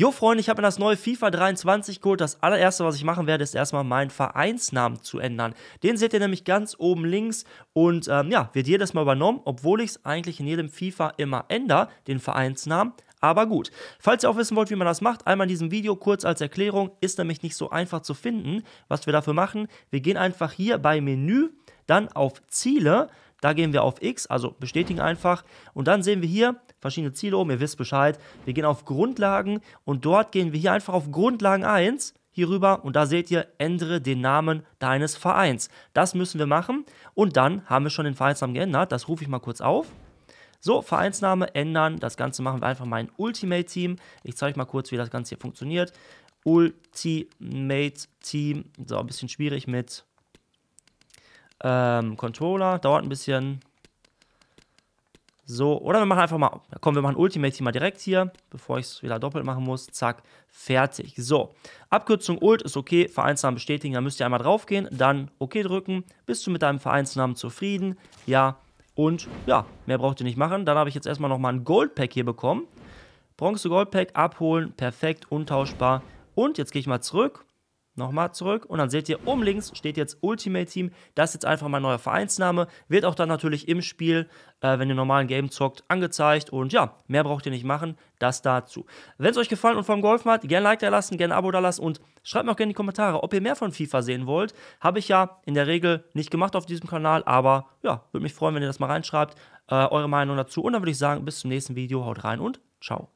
Jo, Freunde, ich habe mir das neue FIFA 23 geholt. Das allererste, was ich machen werde, ist erstmal meinen Vereinsnamen zu ändern. Den seht ihr nämlich ganz oben links und ähm, ja, wird jedes Mal übernommen, obwohl ich es eigentlich in jedem FIFA immer ändere, den Vereinsnamen. Aber gut, falls ihr auch wissen wollt, wie man das macht, einmal in diesem Video kurz als Erklärung, ist nämlich nicht so einfach zu finden, was wir dafür machen. Wir gehen einfach hier bei Menü, dann auf Ziele da gehen wir auf X, also bestätigen einfach. Und dann sehen wir hier verschiedene Ziele oben, ihr wisst Bescheid. Wir gehen auf Grundlagen und dort gehen wir hier einfach auf Grundlagen 1 hierüber und da seht ihr, ändere den Namen deines Vereins. Das müssen wir machen und dann haben wir schon den Vereinsnamen geändert. Das rufe ich mal kurz auf. So, Vereinsname ändern. Das Ganze machen wir einfach mal in Ultimate Team. Ich zeige euch mal kurz, wie das Ganze hier funktioniert. Ultimate Team. So, ein bisschen schwierig mit ähm, Controller, dauert ein bisschen. So, oder wir machen einfach mal, komm, wir machen Ultimate Team mal direkt hier, bevor ich es wieder doppelt machen muss. Zack, fertig. So, Abkürzung Ult ist okay, Vereinsnamen bestätigen, dann müsst ihr einmal drauf gehen, dann OK drücken. Bist du mit deinem Vereinsnamen zufrieden? Ja. Und ja, mehr braucht ihr nicht machen. Dann habe ich jetzt erstmal nochmal ein Goldpack hier bekommen. Bronze Goldpack abholen, perfekt, untauschbar. Und jetzt gehe ich mal zurück Nochmal zurück und dann seht ihr, oben links steht jetzt Ultimate Team. Das ist jetzt einfach mein neuer Vereinsname. Wird auch dann natürlich im Spiel, äh, wenn ihr normalen Game zockt, angezeigt. Und ja, mehr braucht ihr nicht machen. Das dazu. Wenn es euch gefallen und vom Golfen hat, gerne Like da lassen, gerne ein Abo da lassen und schreibt mir auch gerne in die Kommentare, ob ihr mehr von FIFA sehen wollt. Habe ich ja in der Regel nicht gemacht auf diesem Kanal, aber ja, würde mich freuen, wenn ihr das mal reinschreibt. Äh, eure Meinung dazu. Und dann würde ich sagen, bis zum nächsten Video. Haut rein und ciao.